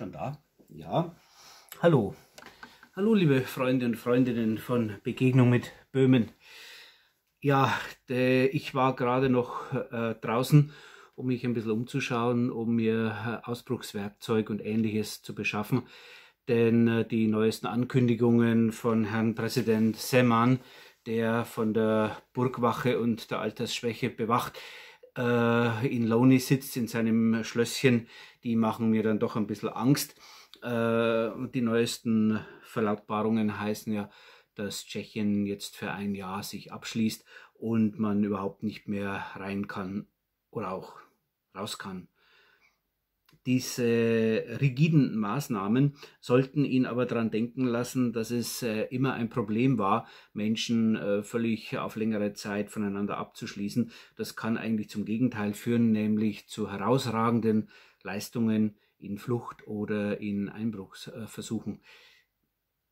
Schon da? Ja. Hallo. Hallo, liebe Freunde und Freundinnen von Begegnung mit Böhmen. Ja, ich war gerade noch äh, draußen, um mich ein bisschen umzuschauen, um mir äh, Ausbruchswerkzeug und ähnliches zu beschaffen. Denn äh, die neuesten Ankündigungen von Herrn Präsident Semmann, der von der Burgwache und der Altersschwäche bewacht, äh, in Loni sitzt in seinem Schlösschen, die machen mir dann doch ein bisschen Angst. Äh, die neuesten Verlautbarungen heißen ja, dass Tschechien jetzt für ein Jahr sich abschließt und man überhaupt nicht mehr rein kann oder auch raus kann. Diese rigiden Maßnahmen sollten ihn aber daran denken lassen, dass es äh, immer ein Problem war, Menschen äh, völlig auf längere Zeit voneinander abzuschließen. Das kann eigentlich zum Gegenteil führen, nämlich zu herausragenden Leistungen in Flucht oder in Einbruchsversuchen.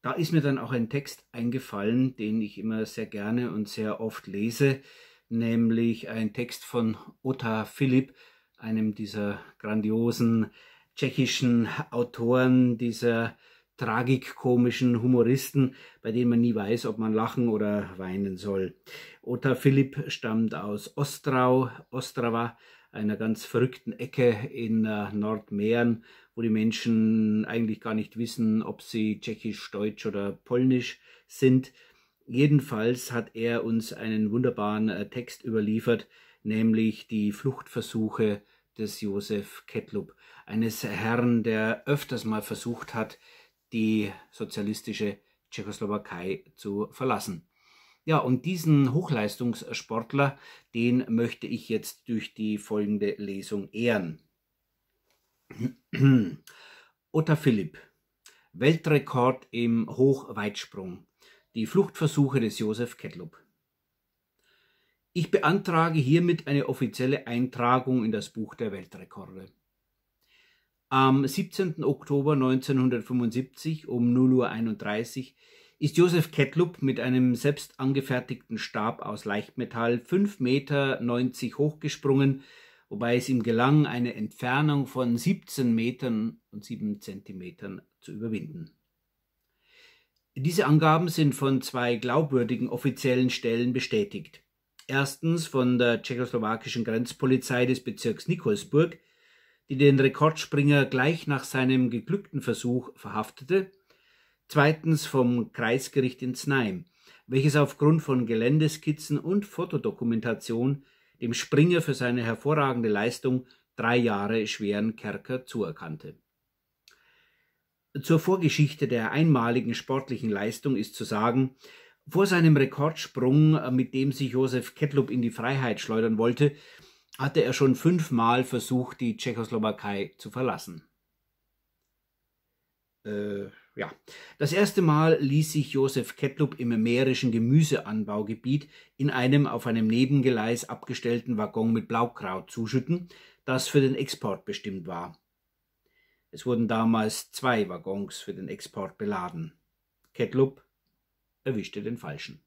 Da ist mir dann auch ein Text eingefallen, den ich immer sehr gerne und sehr oft lese, nämlich ein Text von Otta Philipp, einem dieser grandiosen tschechischen Autoren, dieser tragikomischen Humoristen, bei denen man nie weiß, ob man lachen oder weinen soll. Ota Philipp stammt aus Ostrau, Ostrava, einer ganz verrückten Ecke in äh, Nordmähren, wo die Menschen eigentlich gar nicht wissen, ob sie tschechisch, deutsch oder polnisch sind. Jedenfalls hat er uns einen wunderbaren äh, Text überliefert, nämlich die Fluchtversuche des Josef Kettlup, eines Herrn, der öfters mal versucht hat, die sozialistische Tschechoslowakei zu verlassen. Ja, und diesen Hochleistungssportler, den möchte ich jetzt durch die folgende Lesung ehren. Otta Philipp, Weltrekord im Hochweitsprung. Die Fluchtversuche des Josef Kettlup. Ich beantrage hiermit eine offizielle Eintragung in das Buch der Weltrekorde. Am 17. Oktober 1975 um 0.31 Uhr ist Josef Kettlup mit einem selbst angefertigten Stab aus Leichtmetall 5,90 Meter hochgesprungen, wobei es ihm gelang, eine Entfernung von 17 Metern und 7 Zentimetern zu überwinden. Diese Angaben sind von zwei glaubwürdigen offiziellen Stellen bestätigt. Erstens von der tschechoslowakischen Grenzpolizei des Bezirks Nikolsburg, die den Rekordspringer gleich nach seinem geglückten Versuch verhaftete. Zweitens vom Kreisgericht in Znaim, welches aufgrund von Geländeskizzen und Fotodokumentation dem Springer für seine hervorragende Leistung drei Jahre schweren Kerker zuerkannte. Zur Vorgeschichte der einmaligen sportlichen Leistung ist zu sagen, vor seinem Rekordsprung, äh, mit dem sich Josef Ketlub in die Freiheit schleudern wollte, hatte er schon fünfmal versucht, die Tschechoslowakei zu verlassen. Äh, ja. Das erste Mal ließ sich Josef Ketlub im mährischen Gemüseanbaugebiet in einem auf einem Nebengeleis abgestellten Waggon mit Blaukraut zuschütten, das für den Export bestimmt war. Es wurden damals zwei Waggons für den Export beladen. Ketlub erwischte den falschen.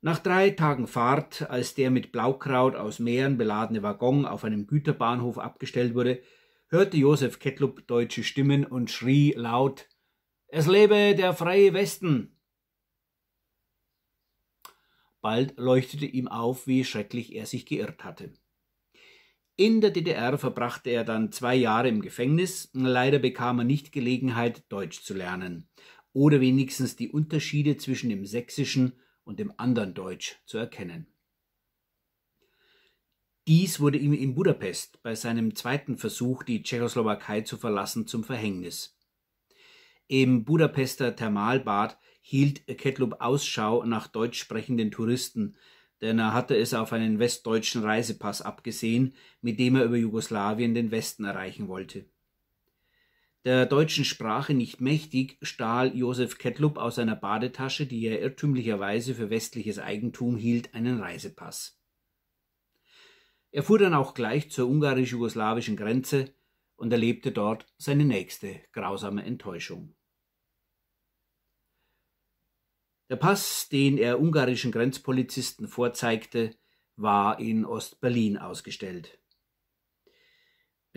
Nach drei Tagen Fahrt, als der mit Blaukraut aus Meeren beladene Waggon auf einem Güterbahnhof abgestellt wurde, hörte Josef Kettlup deutsche Stimmen und schrie laut Es lebe der freie Westen. Bald leuchtete ihm auf, wie schrecklich er sich geirrt hatte. In der DDR verbrachte er dann zwei Jahre im Gefängnis. Leider bekam er nicht Gelegenheit, Deutsch zu lernen oder wenigstens die Unterschiede zwischen dem sächsischen und dem anderen Deutsch zu erkennen. Dies wurde ihm in Budapest bei seinem zweiten Versuch, die Tschechoslowakei zu verlassen, zum Verhängnis. Im Budapester Thermalbad hielt Ketlub Ausschau nach deutsch sprechenden Touristen, denn er hatte es auf einen westdeutschen Reisepass abgesehen, mit dem er über Jugoslawien den Westen erreichen wollte der deutschen Sprache nicht mächtig, stahl Josef Kettlup aus seiner Badetasche, die er irrtümlicherweise für westliches Eigentum hielt, einen Reisepass. Er fuhr dann auch gleich zur ungarisch-jugoslawischen Grenze und erlebte dort seine nächste grausame Enttäuschung. Der Pass, den er ungarischen Grenzpolizisten vorzeigte, war in Ostberlin ausgestellt.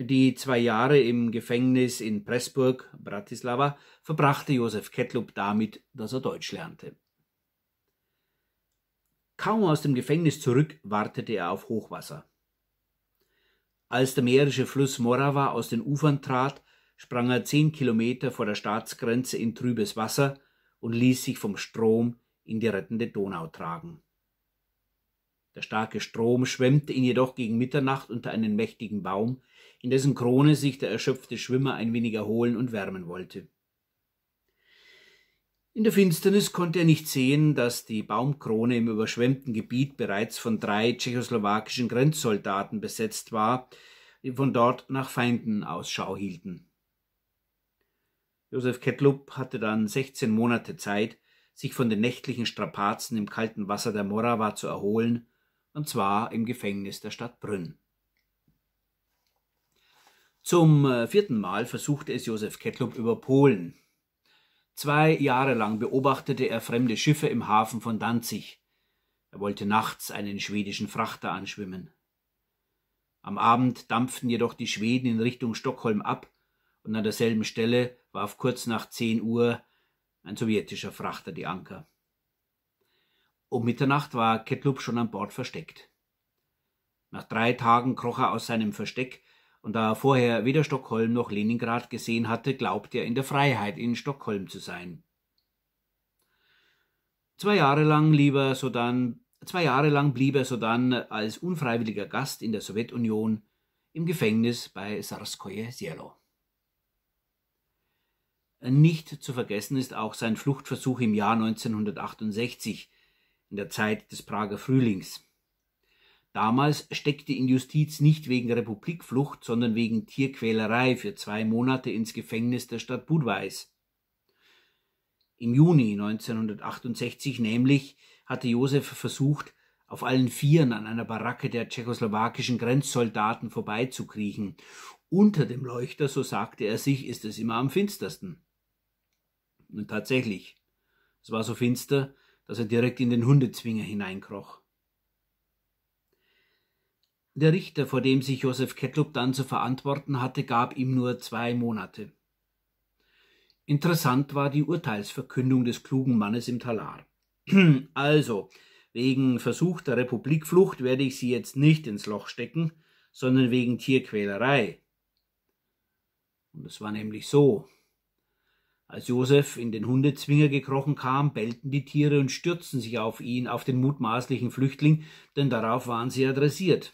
Die zwei Jahre im Gefängnis in Pressburg, Bratislava, verbrachte Josef Kettlup damit, dass er Deutsch lernte. Kaum aus dem Gefängnis zurück, wartete er auf Hochwasser. Als der mährische Fluss Morava aus den Ufern trat, sprang er zehn Kilometer vor der Staatsgrenze in trübes Wasser und ließ sich vom Strom in die rettende Donau tragen. Der starke Strom schwemmte ihn jedoch gegen Mitternacht unter einen mächtigen Baum, in dessen Krone sich der erschöpfte Schwimmer ein wenig erholen und wärmen wollte. In der Finsternis konnte er nicht sehen, dass die Baumkrone im überschwemmten Gebiet bereits von drei tschechoslowakischen Grenzsoldaten besetzt war, die von dort nach Feinden Ausschau hielten. Josef Kettlup hatte dann 16 Monate Zeit, sich von den nächtlichen Strapazen im kalten Wasser der Morava zu erholen, und zwar im Gefängnis der Stadt Brünn. Zum äh, vierten Mal versuchte es Josef Kettlup über Polen. Zwei Jahre lang beobachtete er fremde Schiffe im Hafen von Danzig. Er wollte nachts einen schwedischen Frachter anschwimmen. Am Abend dampften jedoch die Schweden in Richtung Stockholm ab, und an derselben Stelle warf kurz nach zehn Uhr ein sowjetischer Frachter die Anker. Um Mitternacht war Kettlup schon an Bord versteckt. Nach drei Tagen kroch er aus seinem Versteck und da er vorher weder Stockholm noch Leningrad gesehen hatte, glaubte er in der Freiheit in Stockholm zu sein. Zwei Jahre lang, lieber Sodan, zwei Jahre lang blieb er sodann als unfreiwilliger Gast in der Sowjetunion im Gefängnis bei Sarskoje Sielo. Nicht zu vergessen ist auch sein Fluchtversuch im Jahr 1968 in der Zeit des Prager Frühlings. Damals steckte ihn Justiz nicht wegen Republikflucht, sondern wegen Tierquälerei für zwei Monate ins Gefängnis der Stadt Budweis. Im Juni 1968 nämlich hatte Josef versucht, auf allen Vieren an einer Baracke der tschechoslowakischen Grenzsoldaten vorbeizukriechen. Unter dem Leuchter, so sagte er sich, ist es immer am finstersten. Und tatsächlich, es war so finster, dass er direkt in den Hundezwinger hineinkroch. Der Richter, vor dem sich Josef Kettlup dann zu verantworten hatte, gab ihm nur zwei Monate. Interessant war die Urteilsverkündung des klugen Mannes im Talar. also, wegen versuchter Republikflucht werde ich Sie jetzt nicht ins Loch stecken, sondern wegen Tierquälerei. Und es war nämlich so. Als Josef in den Hundezwinger gekrochen kam, bellten die Tiere und stürzten sich auf ihn, auf den mutmaßlichen Flüchtling, denn darauf waren sie adressiert.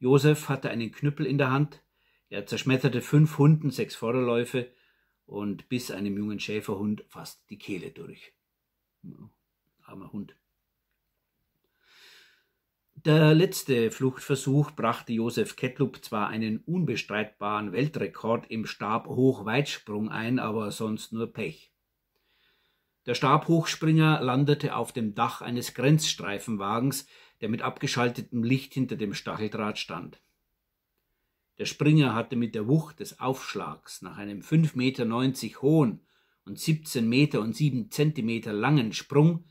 Josef hatte einen Knüppel in der Hand. Er zerschmetterte fünf Hunden sechs Vorderläufe und biss einem jungen Schäferhund fast die Kehle durch. Armer Hund. Der letzte Fluchtversuch brachte Josef Kettlup zwar einen unbestreitbaren Weltrekord im Stabhochweitsprung ein, aber sonst nur Pech. Der Stabhochspringer landete auf dem Dach eines Grenzstreifenwagens, der mit abgeschaltetem Licht hinter dem Stacheldraht stand. Der Springer hatte mit der Wucht des Aufschlags nach einem 5,90 Meter hohen und 17 Meter und 7 Zentimeter langen Sprung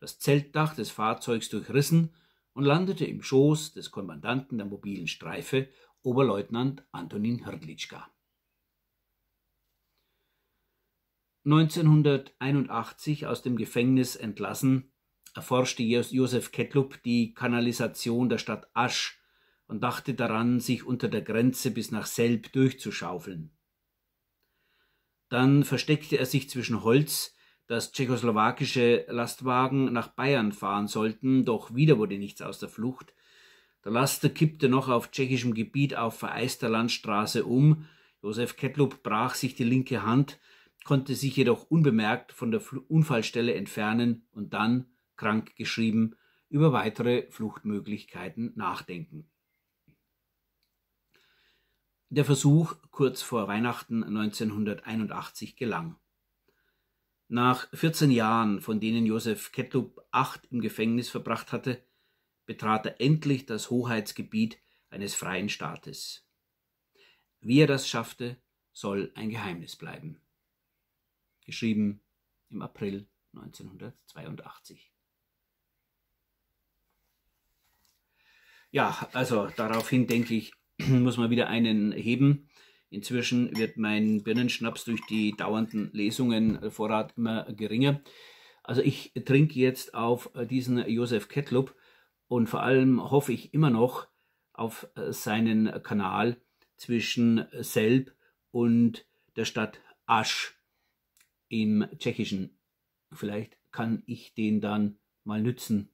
das Zeltdach des Fahrzeugs durchrissen und landete im Schoß des Kommandanten der mobilen Streife, Oberleutnant Antonin Hrdlitschka. 1981 aus dem Gefängnis entlassen, erforschte Josef Kettlup die Kanalisation der Stadt Asch und dachte daran, sich unter der Grenze bis nach Selb durchzuschaufeln. Dann versteckte er sich zwischen Holz, dass tschechoslowakische Lastwagen nach Bayern fahren sollten, doch wieder wurde nichts aus der Flucht. Der Laster kippte noch auf tschechischem Gebiet auf vereister Landstraße um. Josef Kettlup brach sich die linke Hand, konnte sich jedoch unbemerkt von der Unfallstelle entfernen und dann krank geschrieben, über weitere Fluchtmöglichkeiten nachdenken. Der Versuch kurz vor Weihnachten 1981 gelang. Nach 14 Jahren, von denen Josef Kettlup acht im Gefängnis verbracht hatte, betrat er endlich das Hoheitsgebiet eines freien Staates. Wie er das schaffte, soll ein Geheimnis bleiben. Geschrieben im April 1982. Ja, also daraufhin denke ich, muss man wieder einen heben. Inzwischen wird mein Birnenschnaps durch die dauernden Lesungen äh, Vorrat immer geringer. Also ich trinke jetzt auf äh, diesen Josef Kettlup und vor allem hoffe ich immer noch auf äh, seinen Kanal zwischen Selb und der Stadt Asch im Tschechischen. Vielleicht kann ich den dann mal nützen,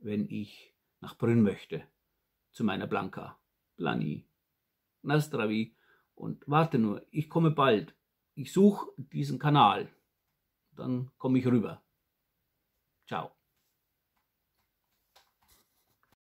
wenn ich nach Brünn möchte zu meiner Blanca, Blani, Nastravi und warte nur, ich komme bald. Ich suche diesen Kanal. Dann komme ich rüber. Ciao.